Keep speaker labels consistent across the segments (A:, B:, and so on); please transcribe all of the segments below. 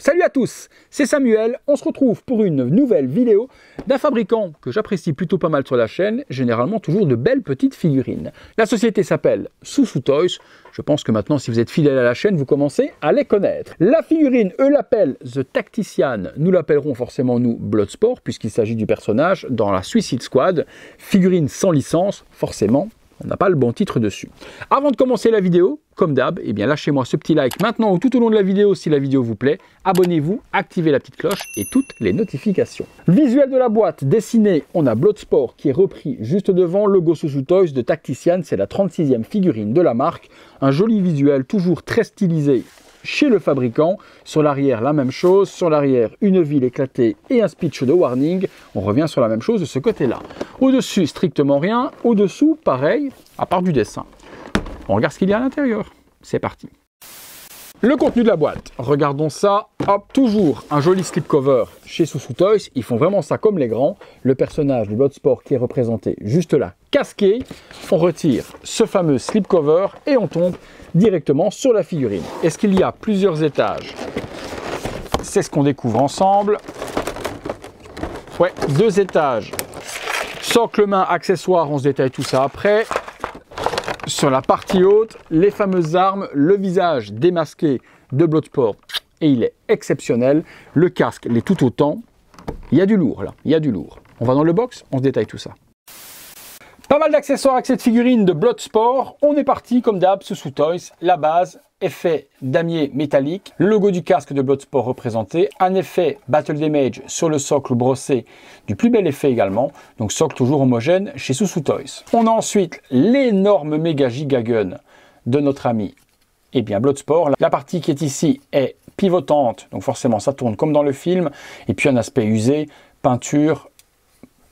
A: Salut à tous, c'est Samuel, on se retrouve pour une nouvelle vidéo d'un fabricant que j'apprécie plutôt pas mal sur la chaîne, généralement toujours de belles petites figurines. La société s'appelle Sousou Toys, je pense que maintenant si vous êtes fidèle à la chaîne, vous commencez à les connaître. La figurine, eux l'appellent The Tactician, nous l'appellerons forcément nous Bloodsport, puisqu'il s'agit du personnage dans la Suicide Squad, figurine sans licence, forcément on n'a pas le bon titre dessus. Avant de commencer la vidéo, comme d'hab, eh bien lâchez-moi ce petit like maintenant ou tout au long de la vidéo si la vidéo vous plaît. Abonnez-vous, activez la petite cloche et toutes les notifications. Visuel de la boîte dessiné, on a Bloodsport qui est repris juste devant, logo Susu Toys de Tactician, c'est la 36e figurine de la marque. Un joli visuel, toujours très stylisé chez le fabricant. Sur l'arrière, la même chose. Sur l'arrière, une ville éclatée et un speech de warning. On revient sur la même chose de ce côté-là. Au-dessus, strictement rien. Au-dessous, pareil, à part du dessin. On regarde ce qu'il y a à l'intérieur. C'est parti. Le contenu de la boîte, regardons ça. Hop, toujours un joli slip cover chez Susu Toys. Ils font vraiment ça comme les grands. Le personnage du Sport qui est représenté juste là, casqué. On retire ce fameux slip cover et on tombe directement sur la figurine. Est-ce qu'il y a plusieurs étages C'est ce qu'on découvre ensemble. Ouais, deux étages. Socle main, accessoires, on se détaille tout ça après. Sur la partie haute, les fameuses armes, le visage démasqué de Bloodsport, et il est exceptionnel. Le casque l'est tout autant. Il y a du lourd là, il y a du lourd. On va dans le box, on se détaille tout ça. Pas mal d'accessoires avec cette figurine de Bloodsport. On est parti comme d'hab, ce sous-toys, la base, effet damier métallique, le logo du casque de Bloodsport représenté, un effet Battle Damage sur le socle brossé, du plus bel effet également, donc socle toujours homogène chez Susu Toys. On a ensuite l'énorme méga giga gun de notre ami eh bien Bloodsport. La partie qui est ici est pivotante, donc forcément ça tourne comme dans le film, et puis un aspect usé, peinture,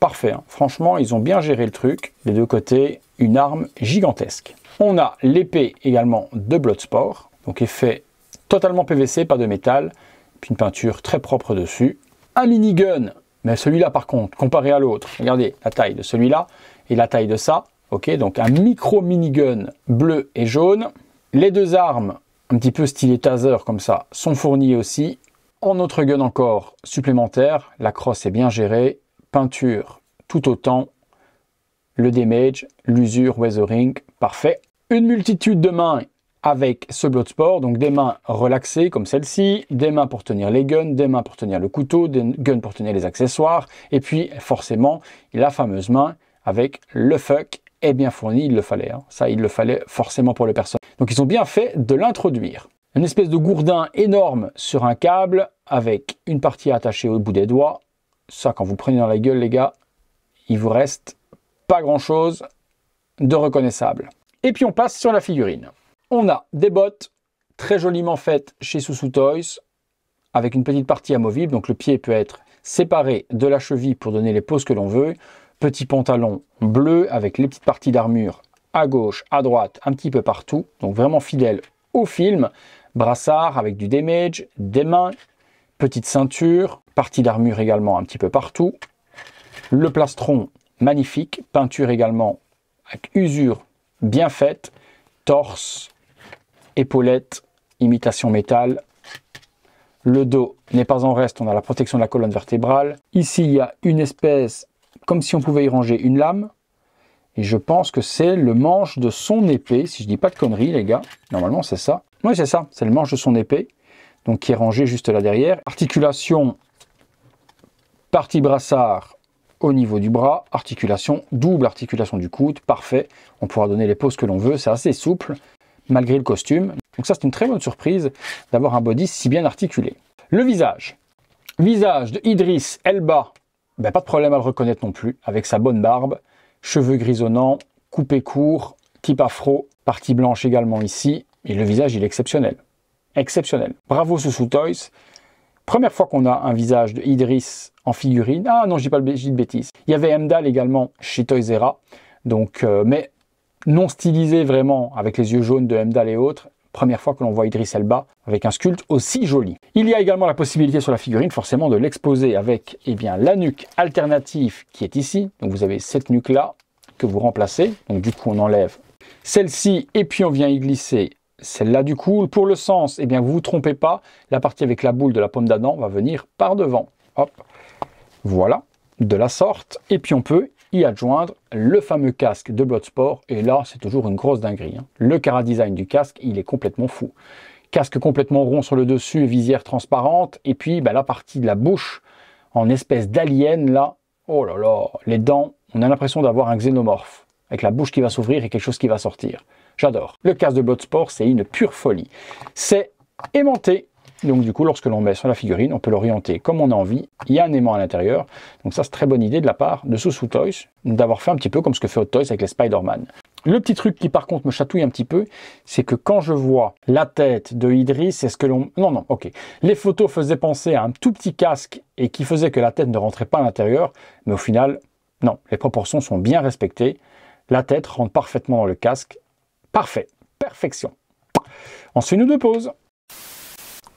A: parfait. Hein. Franchement, ils ont bien géré le truc. les deux côtés, une arme gigantesque. On a l'épée également de Bloodsport. Donc effet totalement PVC, pas de métal. Puis une peinture très propre dessus. Un minigun. Mais celui-là par contre, comparé à l'autre, regardez la taille de celui-là et la taille de ça. Ok, donc un micro minigun bleu et jaune. Les deux armes, un petit peu stylé taser comme ça, sont fournies aussi. En autre gun encore supplémentaire, la crosse est bien gérée peinture tout autant, le damage, l'usure, weathering, parfait. Une multitude de mains avec ce blot sport, donc des mains relaxées comme celle-ci, des mains pour tenir les guns, des mains pour tenir le couteau, des guns pour tenir les accessoires, et puis forcément la fameuse main avec le fuck est bien fourni, il le fallait, hein. ça il le fallait forcément pour le personnage. Donc ils ont bien fait de l'introduire. Une espèce de gourdin énorme sur un câble avec une partie attachée au bout des doigts ça, quand vous prenez dans la gueule, les gars, il vous reste pas grand-chose de reconnaissable. Et puis on passe sur la figurine. On a des bottes très joliment faites chez Susu Toys, avec une petite partie amovible, donc le pied peut être séparé de la cheville pour donner les poses que l'on veut. Petit pantalon bleu avec les petites parties d'armure à gauche, à droite, un petit peu partout, donc vraiment fidèle au film. Brassard avec du damage, des mains, petite ceinture, partie d'armure également un petit peu partout. Le plastron magnifique, peinture également avec usure bien faite, torse, épaulette, imitation métal. Le dos n'est pas en reste, on a la protection de la colonne vertébrale. Ici, il y a une espèce, comme si on pouvait y ranger une lame. Et je pense que c'est le manche de son épée, si je dis pas de conneries les gars. Normalement c'est ça. Oui c'est ça, c'est le manche de son épée donc qui est rangé juste là derrière. Articulation partie brassard au niveau du bras, articulation, double articulation du coude, parfait. On pourra donner les poses que l'on veut, c'est assez souple, malgré le costume. Donc ça, c'est une très bonne surprise d'avoir un body si bien articulé. Le visage. Visage de Idris Elba. Ben, pas de problème à le reconnaître non plus, avec sa bonne barbe, cheveux grisonnants, coupé court, type afro, partie blanche également ici, et le visage, il est exceptionnel exceptionnel. Bravo Soussou Toys. Première fois qu'on a un visage de Idris en figurine. Ah non, je dis pas de bêtises. Il y avait Emdal également chez Toys Donc, euh, mais non stylisé vraiment avec les yeux jaunes de Emdal et autres. Première fois que l'on voit Idris Elba avec un sculpte aussi joli. Il y a également la possibilité sur la figurine forcément de l'exposer avec eh bien, la nuque alternative qui est ici. Donc vous avez cette nuque là que vous remplacez. Donc du coup on enlève celle-ci et puis on vient y glisser celle-là, du coup, pour le sens, eh bien, vous ne vous trompez pas, la partie avec la boule de la pomme d'Adam va venir par devant. Hop, voilà, de la sorte. Et puis on peut y adjoindre le fameux casque de Bloodsport. Et là, c'est toujours une grosse dinguerie. Hein. Le cara design du casque, il est complètement fou. Casque complètement rond sur le dessus, visière transparente. Et puis, bah, la partie de la bouche en espèce d'alien, là, oh là là, les dents, on a l'impression d'avoir un xénomorphe avec la bouche qui va s'ouvrir et quelque chose qui va sortir. J'adore. Le casque de Bloodsport, c'est une pure folie. C'est aimanté. Donc du coup, lorsque l'on met sur la figurine, on peut l'orienter comme on a envie. Il y a un aimant à l'intérieur. Donc ça, c'est très bonne idée de la part de Susu Toys d'avoir fait un petit peu comme ce que fait Hot Toys avec les Spider-Man. Le petit truc qui par contre me chatouille un petit peu, c'est que quand je vois la tête de Idris, c'est ce que l'on... Non, non, ok. Les photos faisaient penser à un tout petit casque et qui faisait que la tête ne rentrait pas à l'intérieur. Mais au final, non, les proportions sont bien respectées. La tête rentre parfaitement dans le casque. Parfait. Perfection. Ensuite nous deux pauses.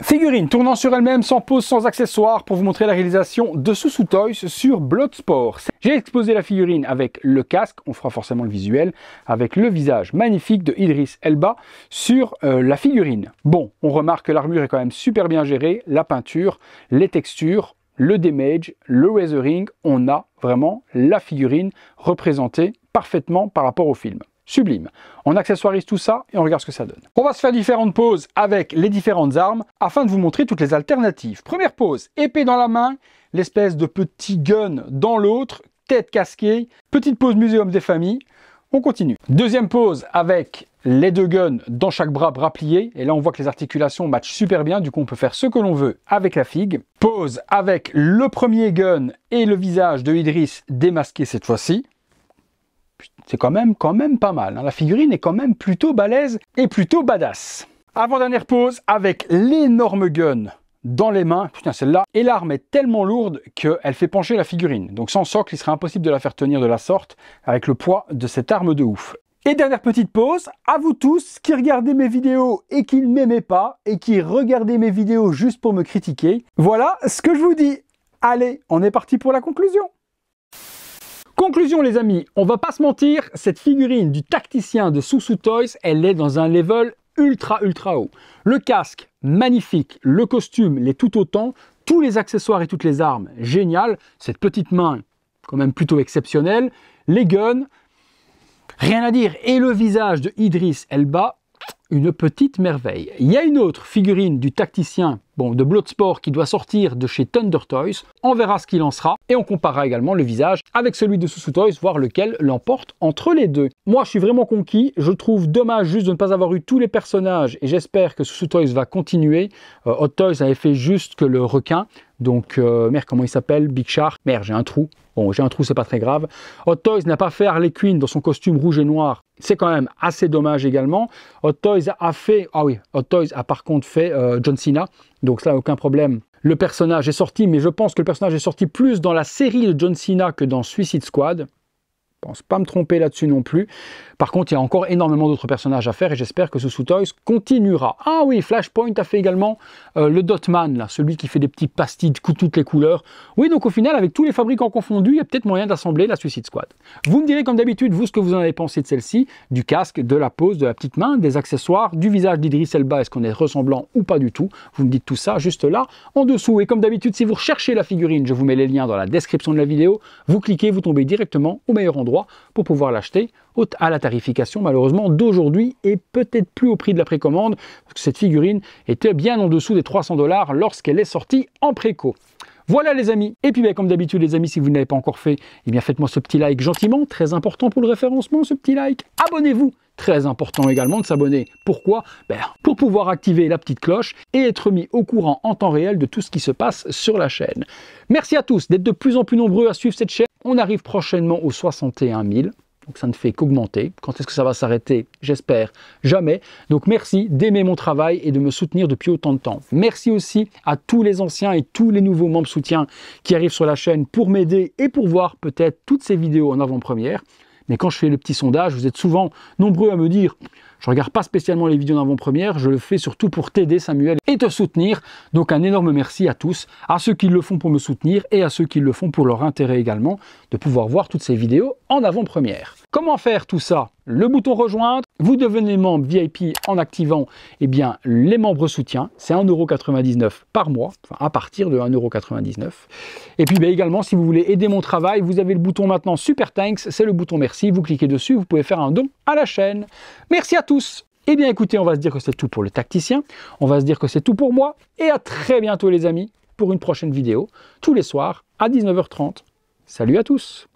A: Figurine tournant sur elle-même sans pose, sans accessoire. pour vous montrer la réalisation de Susu toys sur Bloodsport. J'ai exposé la figurine avec le casque, on fera forcément le visuel, avec le visage magnifique de Idris Elba sur euh, la figurine. Bon, on remarque que l'armure est quand même super bien gérée, la peinture, les textures, le damage, le weathering, on a vraiment la figurine représentée parfaitement par rapport au film. Sublime. On accessoirise tout ça et on regarde ce que ça donne. On va se faire différentes poses avec les différentes armes afin de vous montrer toutes les alternatives. Première pose épée dans la main, l'espèce de petit gun dans l'autre, tête casquée, petite pause muséum des familles. On continue. Deuxième pose avec les deux guns dans chaque bras, bras pliés. Et là, on voit que les articulations matchent super bien. Du coup, on peut faire ce que l'on veut avec la figue. Pose avec le premier gun et le visage de Idris démasqué cette fois-ci. C'est quand même, quand même pas mal. Hein. La figurine est quand même plutôt balèze et plutôt badass. Avant-dernière pause, avec l'énorme gun dans les mains, putain celle-là, et l'arme est tellement lourde qu'elle fait pencher la figurine. Donc sans socle, il serait impossible de la faire tenir de la sorte avec le poids de cette arme de ouf. Et dernière petite pause, à vous tous qui regardez mes vidéos et qui ne m'aimez pas, et qui regardez mes vidéos juste pour me critiquer, voilà ce que je vous dis. Allez, on est parti pour la conclusion Conclusion les amis, on va pas se mentir, cette figurine du tacticien de Susu Toys, elle est dans un level ultra ultra haut. Le casque, magnifique, le costume les tout autant, tous les accessoires et toutes les armes, génial, cette petite main, quand même plutôt exceptionnelle, les guns, rien à dire, et le visage de Idris Elba, une petite merveille. Il y a une autre figurine du tacticien bon, de Bloodsport qui doit sortir de chez Thunder Toys. On verra ce qu'il en sera et on comparera également le visage avec celui de Susu Toys, voir lequel l'emporte entre les deux. Moi, je suis vraiment conquis. Je trouve dommage juste de ne pas avoir eu tous les personnages et j'espère que Susu Toys va continuer. Euh, Hot Toys avait fait juste que le requin. Donc, euh, merde, comment il s'appelle Big Shark. Merde, j'ai un trou. Bon, j'ai un trou, c'est pas très grave. Hot Toys n'a pas fait Harley Quinn dans son costume rouge et noir. C'est quand même assez dommage également. Hot Toys a fait. Ah oui, Hot a par contre fait euh, John Cena. Donc, ça, aucun problème. Le personnage est sorti, mais je pense que le personnage est sorti plus dans la série de John Cena que dans Suicide Squad pense pas me tromper là-dessus non plus. Par contre, il y a encore énormément d'autres personnages à faire et j'espère que ce Sous-Toys continuera. Ah oui, Flashpoint a fait également euh, le Dotman, là, celui qui fait des petits pastilles de toutes les couleurs. Oui, donc au final, avec tous les fabricants confondus, il y a peut-être moyen d'assembler la Suicide Squad. Vous me direz comme d'habitude, vous, ce que vous en avez pensé de celle-ci, du casque, de la pose, de la petite main, des accessoires, du visage d'Idris Elba, est-ce qu'on est ressemblant ou pas du tout Vous me dites tout ça juste là, en dessous. Et comme d'habitude, si vous recherchez la figurine, je vous mets les liens dans la description de la vidéo. Vous cliquez, vous tombez directement au meilleur endroit pour pouvoir l'acheter à la tarification malheureusement d'aujourd'hui et peut-être plus au prix de la précommande cette figurine était bien en dessous des 300 dollars lorsqu'elle est sortie en préco. Voilà les amis, et puis ben, comme d'habitude les amis, si vous ne l'avez pas encore fait, eh bien faites-moi ce petit like gentiment, très important pour le référencement ce petit like. Abonnez-vous, très important également de s'abonner. Pourquoi ben, Pour pouvoir activer la petite cloche et être mis au courant en temps réel de tout ce qui se passe sur la chaîne. Merci à tous d'être de plus en plus nombreux à suivre cette chaîne. On arrive prochainement aux 61 000. Donc ça ne fait qu'augmenter. Quand est-ce que ça va s'arrêter J'espère jamais. Donc merci d'aimer mon travail et de me soutenir depuis autant de temps. Merci aussi à tous les anciens et tous les nouveaux membres soutiens qui arrivent sur la chaîne pour m'aider et pour voir peut-être toutes ces vidéos en avant-première. Mais quand je fais le petit sondage, vous êtes souvent nombreux à me dire je ne regarde pas spécialement les vidéos en avant première je le fais surtout pour t'aider Samuel et te soutenir. Donc un énorme merci à tous, à ceux qui le font pour me soutenir et à ceux qui le font pour leur intérêt également, de pouvoir voir toutes ces vidéos en avant-première. Comment faire tout ça Le bouton rejoindre, vous devenez membre VIP en activant eh bien, les membres soutien. C'est 1,99€ par mois, à partir de 1,99€. Et puis bah, également, si vous voulez aider mon travail, vous avez le bouton maintenant Super Thanks, c'est le bouton merci. Vous cliquez dessus, vous pouvez faire un don à la chaîne. Merci à tous Eh bien écoutez, on va se dire que c'est tout pour le tacticien. On va se dire que c'est tout pour moi. Et à très bientôt les amis pour une prochaine vidéo, tous les soirs à 19h30. Salut à tous